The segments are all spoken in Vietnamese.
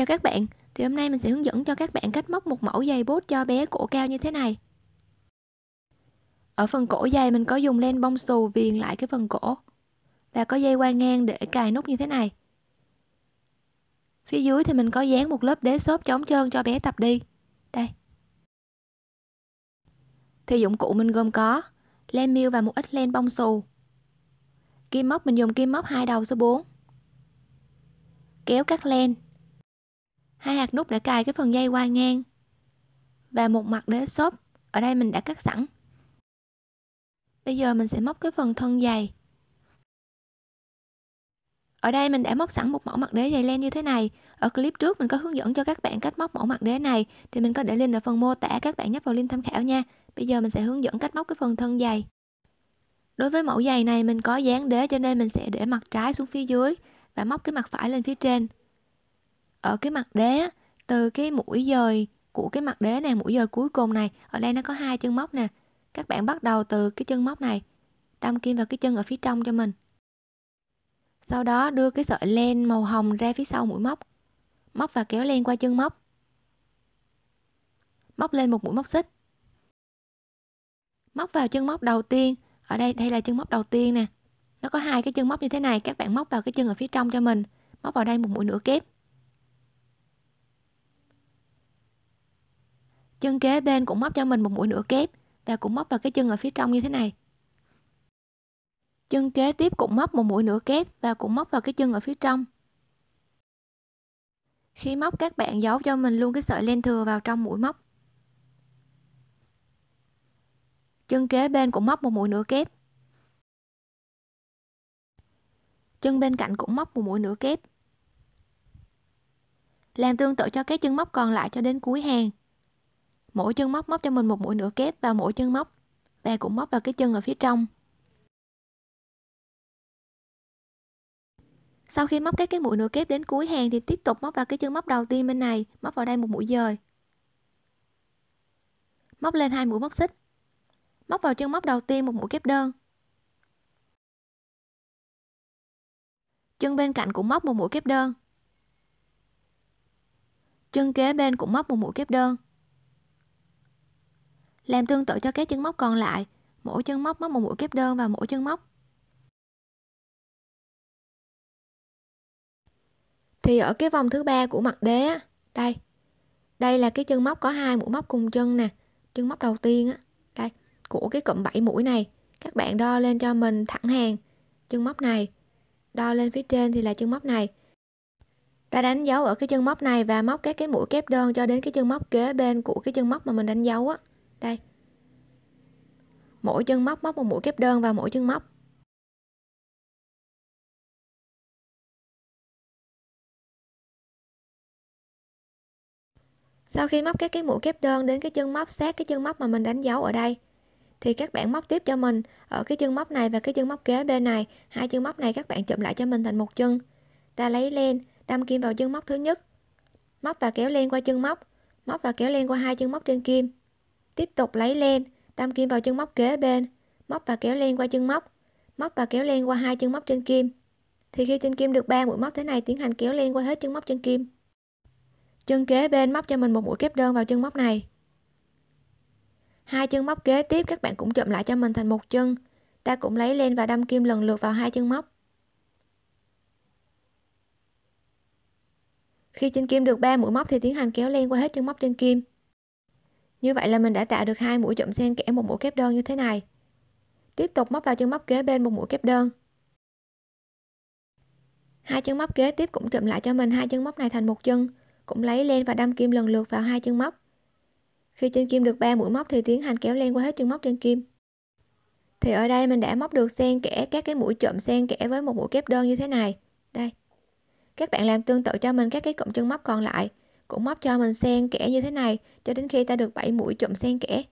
Chào các bạn, thì hôm nay mình sẽ hướng dẫn cho các bạn cách móc một mẫu giày bốt cho bé cổ cao như thế này. Ở phần cổ giày mình có dùng len bông xù viền lại cái phần cổ và có dây qua ngang để cài nút như thế này. Phía dưới thì mình có dán một lớp đế xốp chống trơn cho bé tập đi. Đây. Thì dụng cụ mình gồm có len miêu và một ít len bông xù. Kim móc mình dùng kim móc hai đầu số 4. Kéo cắt len hai hạt nút để cài cái phần dây qua ngang và một mặt đế xốp ở đây mình đã cắt sẵn bây giờ mình sẽ móc cái phần thân dày ở đây mình đã móc sẵn một mẫu mặt đế dày len như thế này ở clip trước mình có hướng dẫn cho các bạn cách móc mẫu mặt đế này thì mình có để link ở phần mô tả các bạn nhấp vào link tham khảo nha bây giờ mình sẽ hướng dẫn cách móc cái phần thân dày đối với mẫu giày này mình có dán đế cho nên mình sẽ để mặt trái xuống phía dưới và móc cái mặt phải lên phía trên ở cái mặt đế từ cái mũi dời của cái mặt đế này mũi dời cuối cùng này ở đây nó có hai chân móc nè các bạn bắt đầu từ cái chân móc này đâm kim vào cái chân ở phía trong cho mình sau đó đưa cái sợi len màu hồng ra phía sau mũi móc móc và kéo len qua chân móc móc lên một mũi móc xích móc vào chân móc đầu tiên ở đây đây là chân móc đầu tiên nè nó có hai cái chân móc như thế này các bạn móc vào cái chân ở phía trong cho mình móc vào đây một mũi nửa kép chân kế bên cũng móc cho mình một mũi nửa kép và cũng móc vào cái chân ở phía trong như thế này chân kế tiếp cũng móc một mũi nửa kép và cũng móc vào cái chân ở phía trong khi móc các bạn giấu cho mình luôn cái sợi len thừa vào trong mũi móc chân kế bên cũng móc một mũi nửa kép chân bên cạnh cũng móc một mũi nửa kép làm tương tự cho các chân móc còn lại cho đến cuối hàng mỗi chân móc móc cho mình một mũi nửa kép vào mỗi chân móc và cũng móc vào cái chân ở phía trong sau khi móc các cái mũi nửa kép đến cuối hàng thì tiếp tục móc vào cái chân móc đầu tiên bên này móc vào đây một mũi dời móc lên hai mũi móc xích móc vào chân móc đầu tiên một mũi kép đơn chân bên cạnh cũng móc một mũi kép đơn chân kế bên cũng móc một mũi kép đơn làm tương tự cho các chân móc còn lại, mỗi chân móc móc một mũi kép đơn vào mỗi chân móc. Thì ở cái vòng thứ ba của mặt đế á, đây. Đây là cái chân móc có hai mũi móc cùng chân nè, chân móc đầu tiên á, đây, của cái cụm 7 mũi này, các bạn đo lên cho mình thẳng hàng chân móc này. Đo lên phía trên thì là chân móc này. Ta đánh dấu ở cái chân móc này và móc các cái mũi kép đơn cho đến cái chân móc kế bên của cái chân móc mà mình đánh dấu á đây mỗi chân móc móc một mũi kép đơn vào mỗi chân móc sau khi móc các cái mũi kép đơn đến cái chân móc sát cái chân móc mà mình đánh dấu ở đây thì các bạn móc tiếp cho mình ở cái chân móc này và cái chân móc kế bên này hai chân móc này các bạn chụm lại cho mình thành một chân ta lấy len đâm kim vào chân móc thứ nhất móc và kéo len qua chân móc móc và kéo len qua hai chân móc trên kim Tiếp tục lấy len, đâm kim vào chân móc kế bên, móc và kéo len qua chân móc, móc và kéo len qua hai chân móc trên kim. Thì khi trên kim được 3 mũi móc thế này tiến hành kéo len qua hết chân móc trên kim. Chân kế bên móc cho mình một mũi kép đơn vào chân móc này. Hai chân móc kế tiếp các bạn cũng chụm lại cho mình thành một chân. Ta cũng lấy len và đâm kim lần lượt vào hai chân móc. Khi trên kim được 3 mũi móc thì tiến hành kéo len qua hết chân móc trên kim. Như vậy là mình đã tạo được hai mũi chậm xen kẽ một mũi kép đơn như thế này. Tiếp tục móc vào chân móc kế bên một mũi kép đơn. Hai chân móc kế tiếp cũng chụm lại cho mình hai chân móc này thành một chân, cũng lấy len và đâm kim lần lượt vào hai chân móc. Khi trên kim được 3 mũi móc thì tiến hành kéo len qua hết chân móc trên kim. Thì ở đây mình đã móc được xen kẽ các cái mũi chậm xen kẽ với một mũi kép đơn như thế này. Đây. Các bạn làm tương tự cho mình các cái cụm chân móc còn lại cũng móc cho mình xen kẽ như thế này cho đến khi ta được 7 mũi trộm xen kẽ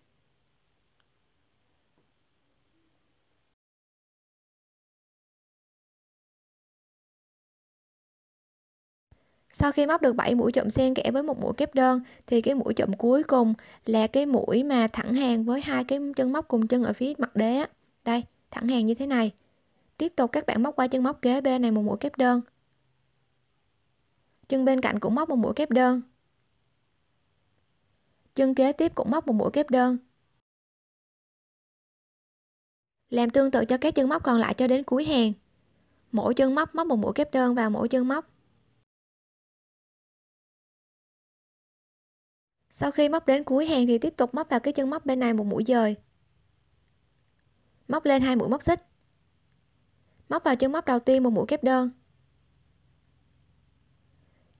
Sau khi móc được 7 mũi trộm xen kẽ với một mũi kép đơn thì cái mũi trộm cuối cùng là cái mũi mà thẳng hàng với hai cái chân móc cùng chân ở phía mặt đế. Đây, thẳng hàng như thế này. Tiếp tục các bạn móc qua chân móc kế bên này một mũi kép đơn chân bên cạnh cũng móc một mũi kép đơn chân kế tiếp cũng móc một mũi kép đơn làm tương tự cho các chân móc còn lại cho đến cuối hàng mỗi chân móc móc một mũi kép đơn vào mỗi chân móc sau khi móc đến cuối hàng thì tiếp tục móc vào cái chân móc bên này một mũi dời móc lên hai mũi móc xích móc vào chân móc đầu tiên một mũi kép đơn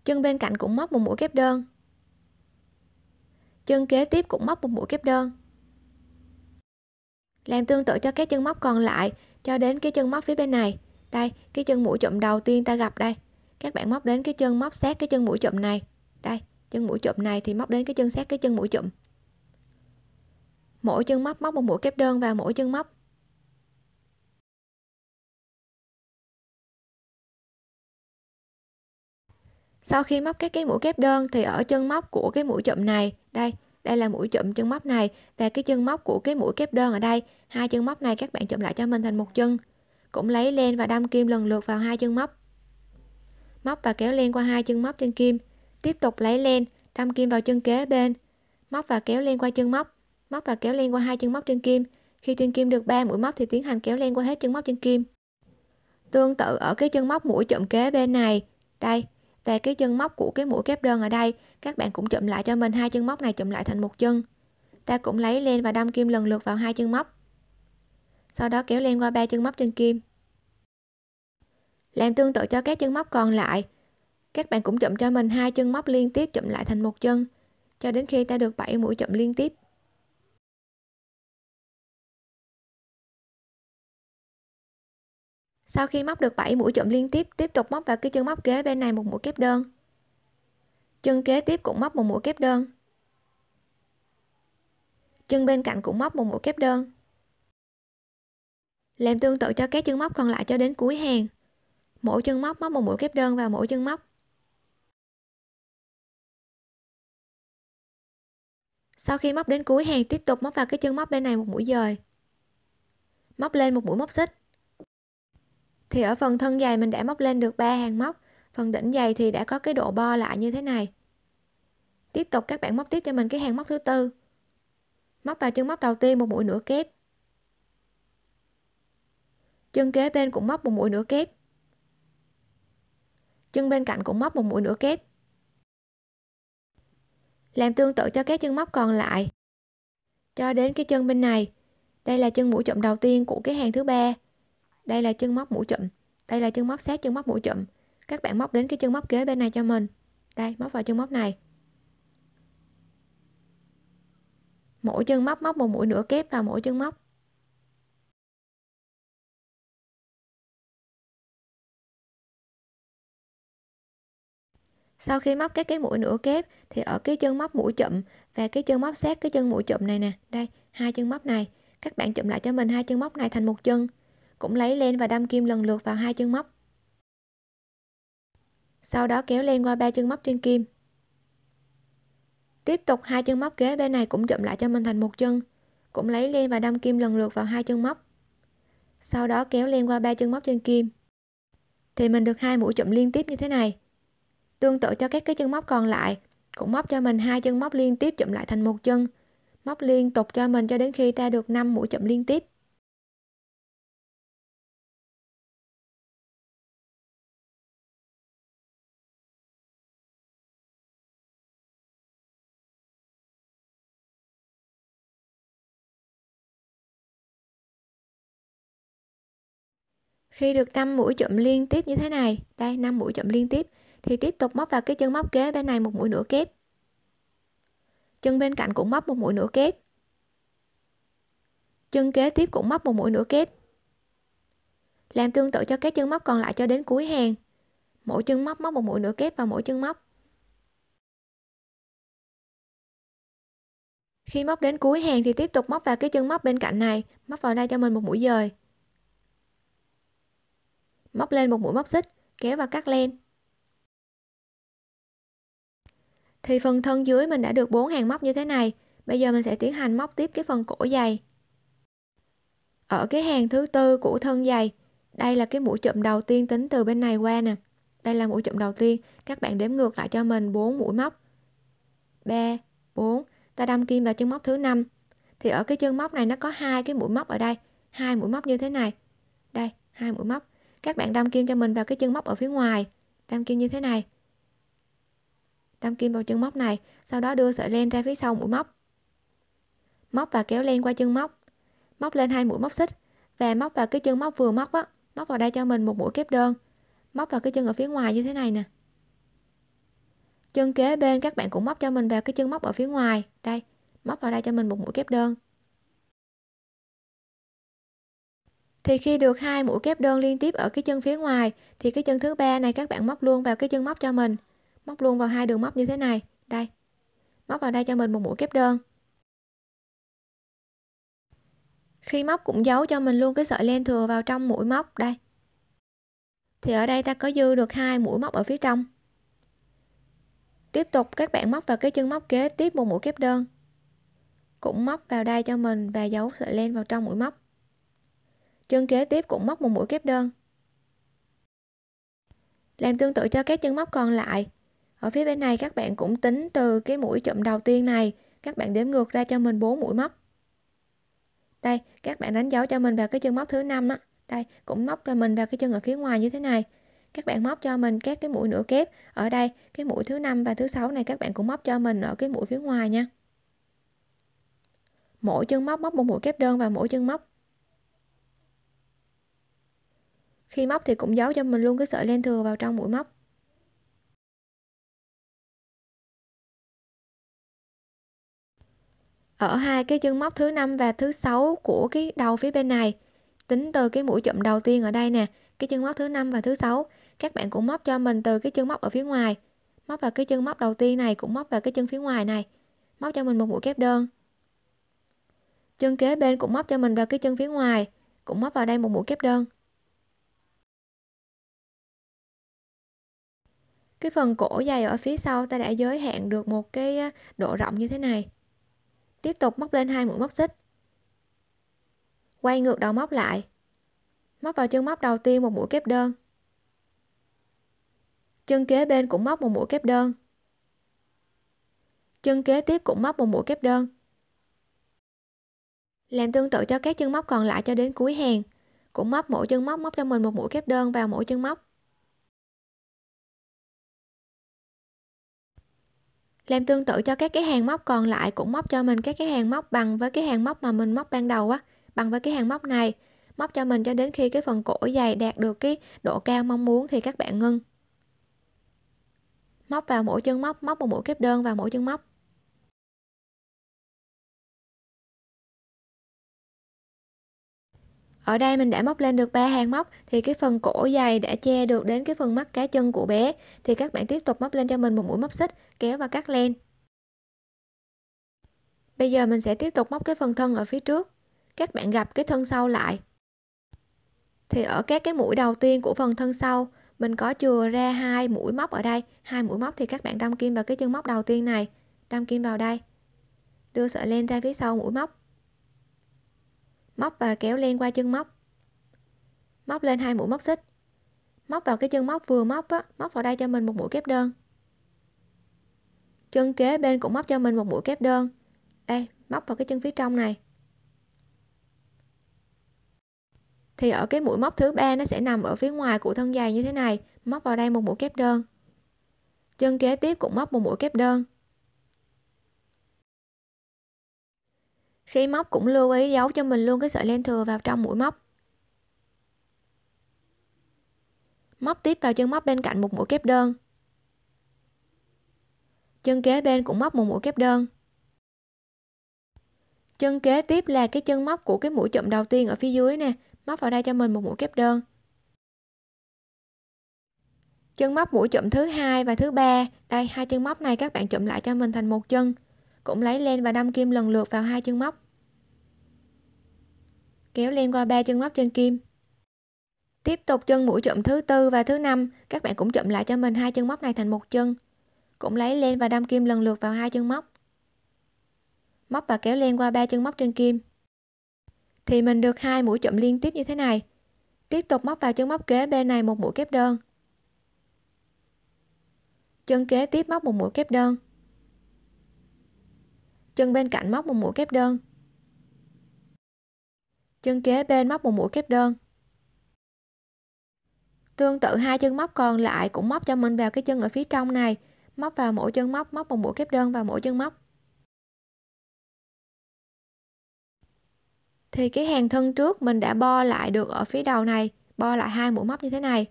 chân bên cạnh cũng móc một mũi kép đơn chân kế tiếp cũng móc một mũi kép đơn làm tương tự cho các chân móc còn lại cho đến cái chân móc phía bên này đây cái chân mũi chụm đầu tiên ta gặp đây các bạn móc đến cái chân móc sát cái chân mũi chụm này đây chân mũi chụm này thì móc đến cái chân sát cái chân mũi chụm mỗi chân móc móc một mũi kép đơn vào mỗi chân móc sau khi móc các cái mũi kép đơn thì ở chân móc của cái mũi chụm này đây đây là mũi chụm chân móc này và cái chân móc của cái mũi kép đơn ở đây hai chân móc này các bạn chụm lại cho mình thành một chân cũng lấy len và đâm kim lần lượt vào hai chân móc móc và kéo len qua hai chân móc chân kim tiếp tục lấy len đâm kim vào chân kế bên móc và kéo len qua chân móc móc và kéo len qua hai chân móc chân kim khi chân kim được 3 mũi móc thì tiến hành kéo len qua hết chân móc chân kim tương tự ở cái chân móc mũi chụm kế bên này đây về cái chân móc của cái mũi kép đơn ở đây các bạn cũng chụm lại cho mình hai chân móc này chụm lại thành một chân ta cũng lấy len và đâm kim lần lượt vào hai chân móc sau đó kéo len qua ba chân móc chân kim làm tương tự cho các chân móc còn lại các bạn cũng chụm cho mình hai chân móc liên tiếp chụm lại thành một chân cho đến khi ta được 7 mũi chụm liên tiếp Sau khi móc được 7 mũi trộm liên tiếp, tiếp tục móc vào cái chân móc kế bên này một mũi kép đơn. Chân kế tiếp cũng móc một mũi kép đơn. Chân bên cạnh cũng móc một mũi kép đơn. Làm tương tự cho các chân móc còn lại cho đến cuối hàng. Mỗi chân móc móc một mũi kép đơn vào mỗi chân móc. Sau khi móc đến cuối hàng tiếp tục móc vào cái chân móc bên này một mũi dời. Móc lên một mũi móc xích thì ở phần thân dày mình đã móc lên được ba hàng móc phần đỉnh dày thì đã có cái độ bo lại như thế này tiếp tục các bạn móc tiếp cho mình cái hàng móc thứ tư móc vào chân móc đầu tiên một mũi nửa kép chân kế bên cũng móc một mũi nửa kép chân bên cạnh cũng móc một mũi nửa kép làm tương tự cho các chân móc còn lại cho đến cái chân bên này đây là chân mũi trộm đầu tiên của cái hàng thứ ba đây là chân móc mũi chụm đây là chân móc sát chân móc mũi chụm các bạn móc đến cái chân móc kế bên này cho mình đây móc vào chân móc này mỗi chân móc móc một mũi nửa kép vào mỗi chân móc sau khi móc các cái mũi nửa kép thì ở cái chân móc mũi chậm và cái chân móc sát cái chân mũi chậm này nè đây hai chân móc này các bạn chụm lại cho mình hai chân móc này thành một chân cũng lấy len và đâm kim lần lượt vào hai chân móc. Sau đó kéo len qua ba chân móc trên kim. Tiếp tục hai chân móc kế bên này cũng chụm lại cho mình thành một chân, cũng lấy len và đâm kim lần lượt vào hai chân móc. Sau đó kéo len qua ba chân móc trên kim. Thì mình được hai mũi chụm liên tiếp như thế này. Tương tự cho các cái chân móc còn lại, cũng móc cho mình hai chân móc liên tiếp chụm lại thành một chân móc liên tục cho mình cho đến khi ta được 5 mũi chụm liên tiếp khi được 5 mũi chụm liên tiếp như thế này đây 5 mũi chụm liên tiếp thì tiếp tục móc vào cái chân móc kế bên này một mũi nửa kép chân bên cạnh cũng móc một mũi nửa kép chân kế tiếp cũng móc một mũi nửa kép làm tương tự cho các chân móc còn lại cho đến cuối hàng mỗi chân móc móc một mũi nửa kép vào mỗi chân móc khi móc đến cuối hàng thì tiếp tục móc vào cái chân móc bên cạnh này móc vào đây cho mình một mũi dời móc lên một mũi móc xích kéo và cắt len thì phần thân dưới mình đã được 4 hàng móc như thế này bây giờ mình sẽ tiến hành móc tiếp cái phần cổ dày ở cái hàng thứ tư của thân dày đây là cái mũi chụm đầu tiên tính từ bên này qua nè đây là mũi chụm đầu tiên các bạn đếm ngược lại cho mình 4 mũi móc 3 4 ta đâm kim vào chân móc thứ năm thì ở cái chân móc này nó có hai cái mũi móc ở đây hai mũi móc như thế này đây hai mũi móc các bạn đâm kim cho mình vào cái chân móc ở phía ngoài đâm kim như thế này đâm kim vào chân móc này sau đó đưa sợi len ra phía sau mũi móc móc và kéo len qua chân móc móc lên hai mũi móc xích và móc vào cái chân móc vừa móc á móc vào đây cho mình một mũi kép đơn móc vào cái chân ở phía ngoài như thế này nè chân kế bên các bạn cũng móc cho mình vào cái chân móc ở phía ngoài đây móc vào đây cho mình một mũi kép đơn thì khi được hai mũi kép đơn liên tiếp ở cái chân phía ngoài thì cái chân thứ ba này các bạn móc luôn vào cái chân móc cho mình móc luôn vào hai đường móc như thế này đây móc vào đây cho mình một mũi kép đơn khi móc cũng giấu cho mình luôn cái sợi len thừa vào trong mũi móc đây thì ở đây ta có dư được hai mũi móc ở phía trong tiếp tục các bạn móc vào cái chân móc kế tiếp một mũi kép đơn cũng móc vào đây cho mình và giấu sợi len vào trong mũi móc chân kế tiếp cũng móc một mũi kép đơn làm tương tự cho các chân móc còn lại ở phía bên này các bạn cũng tính từ cái mũi chụm đầu tiên này các bạn đếm ngược ra cho mình 4 mũi móc đây các bạn đánh dấu cho mình vào cái chân móc thứ năm á đây cũng móc cho mình vào cái chân ở phía ngoài như thế này các bạn móc cho mình các cái mũi nửa kép ở đây cái mũi thứ năm và thứ sáu này các bạn cũng móc cho mình ở cái mũi phía ngoài nha mỗi chân móc móc một mũi kép đơn và mỗi chân móc khi móc thì cũng giấu cho mình luôn cái sợi len thừa vào trong mũi móc ở hai cái chân móc thứ năm và thứ sáu của cái đầu phía bên này tính từ cái mũi chậm đầu tiên ở đây nè cái chân móc thứ năm và thứ sáu các bạn cũng móc cho mình từ cái chân móc ở phía ngoài móc vào cái chân móc đầu tiên này cũng móc vào cái chân phía ngoài này móc cho mình một mũi kép đơn chân kế bên cũng móc cho mình vào cái chân phía ngoài cũng móc vào đây một mũi kép đơn cái phần cổ dày ở phía sau ta đã giới hạn được một cái độ rộng như thế này tiếp tục móc lên hai mũi móc xích quay ngược đầu móc lại móc vào chân móc đầu tiên một mũi kép đơn chân kế bên cũng móc một mũi kép đơn chân kế tiếp cũng móc một mũi kép đơn làm tương tự cho các chân móc còn lại cho đến cuối hàng cũng móc mỗi chân móc móc cho mình một mũi kép đơn vào mỗi chân móc làm tương tự cho các cái hàng móc còn lại cũng móc cho mình các cái hàng móc bằng với cái hàng móc mà mình móc ban đầu á bằng với cái hàng móc này móc cho mình cho đến khi cái phần cổ dày đạt được cái độ cao mong muốn thì các bạn ngưng móc vào mỗi chân móc móc một mũi kép đơn vào mỗi chân móc ở đây mình đã móc lên được ba hàng móc thì cái phần cổ dày đã che được đến cái phần mắt cá chân của bé thì các bạn tiếp tục móc lên cho mình một mũi móc xích kéo và cắt len bây giờ mình sẽ tiếp tục móc cái phần thân ở phía trước các bạn gặp cái thân sau lại thì ở các cái mũi đầu tiên của phần thân sau mình có chừa ra hai mũi móc ở đây hai mũi móc thì các bạn đâm kim vào cái chân móc đầu tiên này đâm kim vào đây đưa sợi len ra phía sau mũi móc móc và kéo len qua chân móc móc lên hai mũi móc xích móc vào cái chân móc vừa móc á móc vào đây cho mình một mũi kép đơn chân kế bên cũng móc cho mình một mũi kép đơn đây móc vào cái chân phía trong này thì ở cái mũi móc thứ ba nó sẽ nằm ở phía ngoài của thân dài như thế này móc vào đây một mũi kép đơn chân kế tiếp cũng móc một mũi kép đơn khi móc cũng lưu ý giấu cho mình luôn cái sợi len thừa vào trong mũi móc móc tiếp vào chân móc bên cạnh một mũi kép đơn chân kế bên cũng móc một mũi kép đơn chân kế tiếp là cái chân móc của cái mũi chậm đầu tiên ở phía dưới nè móc vào đây cho mình một mũi kép đơn chân móc mũi chậm thứ hai và thứ ba đây hai chân móc này các bạn chụm lại cho mình thành một chân cũng lấy lên và đâm kim lần lượt vào hai chân móc kéo len qua ba chân móc trên kim tiếp tục chân mũi chậm thứ tư và thứ năm các bạn cũng chậm lại cho mình hai chân móc này thành một chân cũng lấy lên và đâm kim lần lượt vào hai chân móc móc và kéo len qua ba chân móc trên kim thì mình được hai mũi chậm liên tiếp như thế này tiếp tục móc vào chân móc kế bên này một mũi kép đơn chân kế tiếp móc một mũi kép đơn chân bên cạnh móc một mũi kép đơn chân kế bên móc một mũi kép đơn tương tự hai chân móc còn lại cũng móc cho mình vào cái chân ở phía trong này móc vào mỗi chân móc móc một mũi kép đơn vào mỗi chân móc thì cái hàng thân trước mình đã bo lại được ở phía đầu này bo lại hai mũi móc như thế này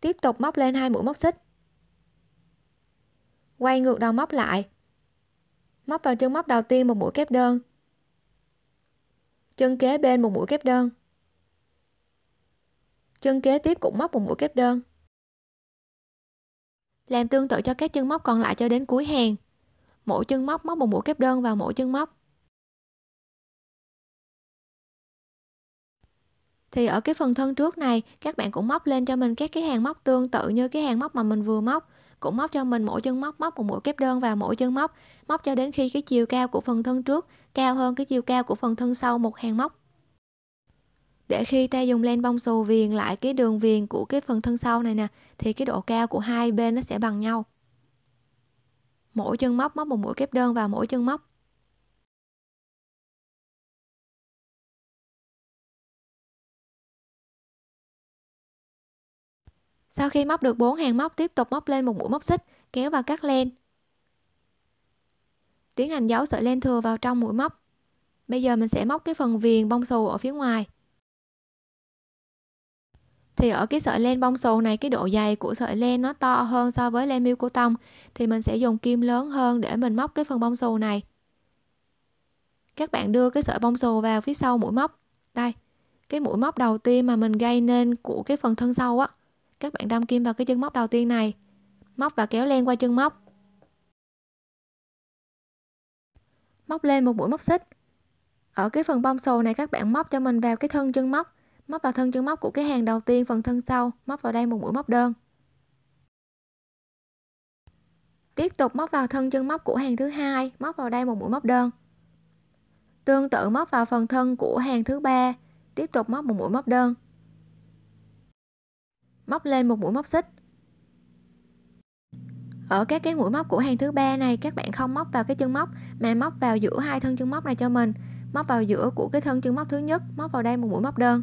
tiếp tục móc lên hai mũi móc xích quay ngược đầu móc lại móc vào chân móc đầu tiên một mũi kép đơn chân kế bên một mũi kép đơn chân kế tiếp cũng móc một mũi kép đơn làm tương tự cho các chân móc còn lại cho đến cuối hàng mỗi chân móc móc một mũi kép đơn vào mỗi chân móc thì ở cái phần thân trước này các bạn cũng móc lên cho mình các cái hàng móc tương tự như cái hàng móc mà mình vừa móc cũng móc cho mình mỗi chân móc móc một mũi kép đơn vào mỗi chân móc móc cho đến khi cái chiều cao của phần thân trước cao hơn cái chiều cao của phần thân sau một hàng móc để khi ta dùng len bông xù viền lại cái đường viền của cái phần thân sau này nè thì cái độ cao của hai bên nó sẽ bằng nhau mỗi chân móc móc một mũi kép đơn vào mỗi chân móc Sau khi móc được 4 hàng móc tiếp tục móc lên một mũi móc xích, kéo và cắt len. Tiến hành giấu sợi len thừa vào trong mũi móc. Bây giờ mình sẽ móc cái phần viền bông xù ở phía ngoài. Thì ở cái sợi len bông xù này cái độ dày của sợi len nó to hơn so với len miêu cô tông thì mình sẽ dùng kim lớn hơn để mình móc cái phần bông xù này. Các bạn đưa cái sợi bông xù vào phía sau mũi móc. Đây, cái mũi móc đầu tiên mà mình gây nên của cái phần thân sau á các bạn đâm kim vào cái chân móc đầu tiên này móc và kéo len qua chân móc móc lên một mũi móc xích ở cái phần bông xù này các bạn móc cho mình vào cái thân chân móc móc vào thân chân móc của cái hàng đầu tiên phần thân sau móc vào đây một mũi móc đơn tiếp tục móc vào thân chân móc của hàng thứ hai móc vào đây một mũi móc đơn tương tự móc vào phần thân của hàng thứ ba tiếp tục móc một mũi móc đơn móc lên một mũi móc xích ở các cái mũi móc của hàng thứ ba này các bạn không móc vào cái chân móc mà móc vào giữa hai thân chân móc này cho mình móc vào giữa của cái thân chân móc thứ nhất móc vào đây một mũi móc đơn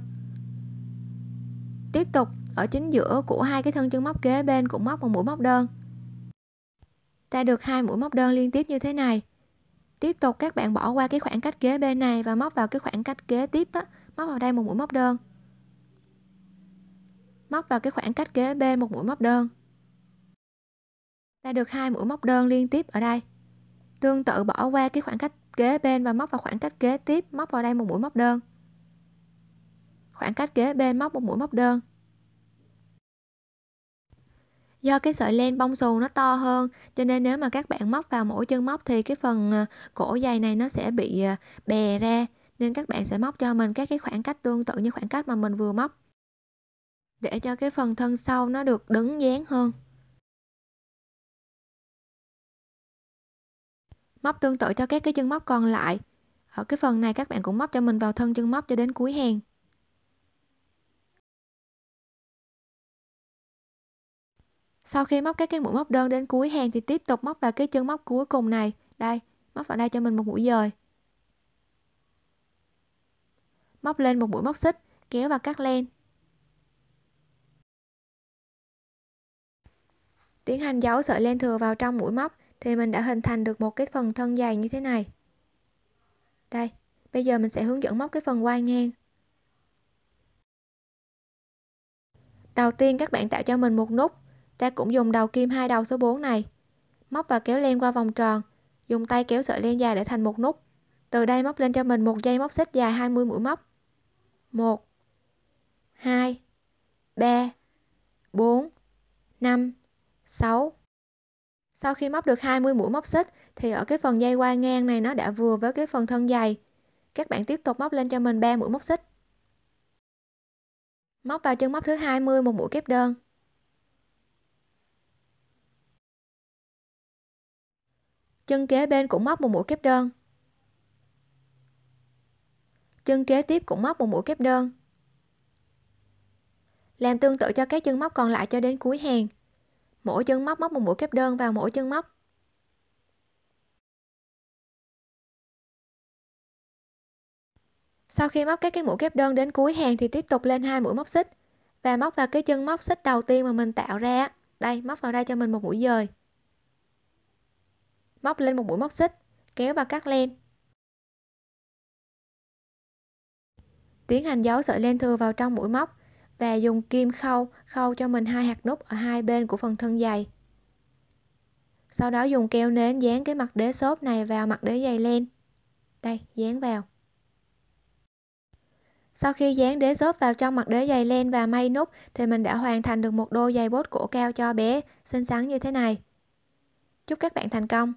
tiếp tục ở chính giữa của hai cái thân chân móc kế bên cũng móc một mũi móc đơn ta được hai mũi móc đơn liên tiếp như thế này tiếp tục các bạn bỏ qua cái khoảng cách kế bên này và móc vào cái khoảng cách kế tiếp á, móc vào đây một mũi móc đơn móc vào cái khoảng cách kế bên một mũi móc đơn ta được hai mũi móc đơn liên tiếp ở đây tương tự bỏ qua cái khoảng cách kế bên và móc vào khoảng cách kế tiếp móc vào đây một mũi móc đơn khoảng cách kế bên móc một mũi móc đơn do cái sợi len bông xù nó to hơn cho nên nếu mà các bạn móc vào mỗi chân móc thì cái phần à, cổ dày này nó sẽ bị à, bè ra nên các bạn sẽ móc cho mình các cái khoảng cách tương tự như khoảng cách mà mình vừa móc để cho cái phần thân sau nó được đứng dáng hơn. Móc tương tự cho các cái chân móc còn lại. Ở cái phần này các bạn cũng móc cho mình vào thân chân móc cho đến cuối hàng. Sau khi móc các cái mũi móc đơn đến cuối hàng thì tiếp tục móc vào cái chân móc cuối cùng này. Đây, móc vào đây cho mình một mũi dời. Móc lên một mũi móc xích, kéo và cắt len. Tiến hành giấu sợi len thừa vào trong mũi móc thì mình đã hình thành được một cái phần thân dài như thế này. Đây, bây giờ mình sẽ hướng dẫn móc cái phần quai ngang. Đầu tiên các bạn tạo cho mình một nút, ta cũng dùng đầu kim hai đầu số 4 này. Móc và kéo len qua vòng tròn, dùng tay kéo sợi len dài để thành một nút. Từ đây móc lên cho mình một dây móc xích dài 20 mũi móc. 1 2 3 4 5 6 sau khi móc được 20 mũi móc xích thì ở cái phần dây qua ngang này nó đã vừa với cái phần thân dày các bạn tiếp tục móc lên cho mình 3 mũi móc xích móc vào chân móc thứ 20 một mũi kép đơn chân kế bên cũng móc một mũi kép đơn chân kế tiếp cũng móc một mũi kép đơn làm tương tự cho các chân móc còn lại cho đến cuối hàng mỗi chân móc móc một mũi kép đơn vào mỗi chân móc sau khi móc các cái mũi kép đơn đến cuối hàng thì tiếp tục lên hai mũi móc xích và móc vào cái chân móc xích đầu tiên mà mình tạo ra đây móc vào đây cho mình một mũi dời móc lên một mũi móc xích kéo và cắt len tiến hành giấu sợi len thừa vào trong mũi móc và dùng kim khâu khâu cho mình hai hạt nút ở hai bên của phần thân dày sau đó dùng keo nến dán cái mặt đế xốp này vào mặt đế dày len đây dán vào sau khi dán đế xốp vào trong mặt đế dày len và may nút thì mình đã hoàn thành được một đôi giày bốt cổ cao cho bé xinh xắn như thế này chúc các bạn thành công